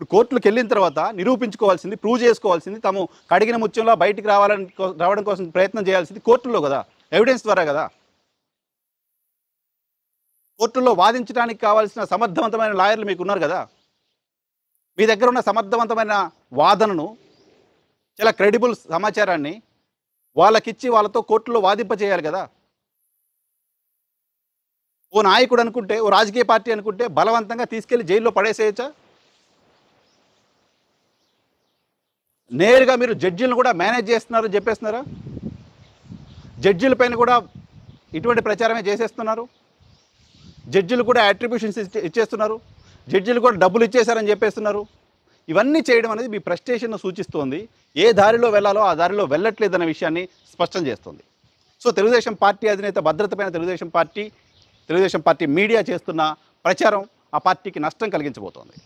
ఇప్పుడు కోర్టులకు వెళ్ళిన తర్వాత నిరూపించుకోవాల్సింది ప్రూవ్ చేసుకోవాల్సింది తాము కడిగిన ముత్యంలో బయటికి రావాలని రావడం కోసం ప్రయత్నం చేయాల్సింది కోర్టుల్లో కదా ఎవిడెన్స్ ద్వారా కదా కోర్టుల్లో వాదించడానికి కావాల్సిన సమర్థవంతమైన లాయర్లు మీకు ఉన్నారు కదా మీ దగ్గర ఉన్న సమర్థవంతమైన వాదనను చాలా క్రెడిబుల్ సమాచారాన్ని వాళ్ళకిచ్చి వాళ్ళతో కోర్టులో వాదింపజేయాలి కదా ఓ నాయకుడు అనుకుంటే ఓ రాజకీయ పార్టీ అనుకుంటే బలవంతంగా తీసుకెళ్లి జైల్లో పడేసేయచ్చా నేరుగా మీరు జడ్జీలను కూడా మేనేజ్ చేస్తున్నారు చెప్పేస్తున్నారా జడ్జీల పైన కూడా ఇటువంటి ప్రచారమే చేసేస్తున్నారు జడ్జీలు కూడా అట్రిబ్యూషన్స్ ఇచ్చేస్తున్నారు జడ్జీలు కూడా డబ్బులు ఇచ్చేశారని చెప్పేస్తున్నారు ఇవన్నీ చేయడం అనేది మీ ప్రస్టేషన్ను సూచిస్తోంది ఏ దారిలో వెళ్ళాలో ఆ దారిలో వెళ్ళట్లేదన్న విషయాన్ని స్పష్టం చేస్తుంది సో తెలుగుదేశం పార్టీ అధినేత భద్రతపైన Telugu Desam party Telugu Desam party media చేస్తున్న ప్రచారం ఆ పార్టీకి నష్టం కలిగించబోతోంది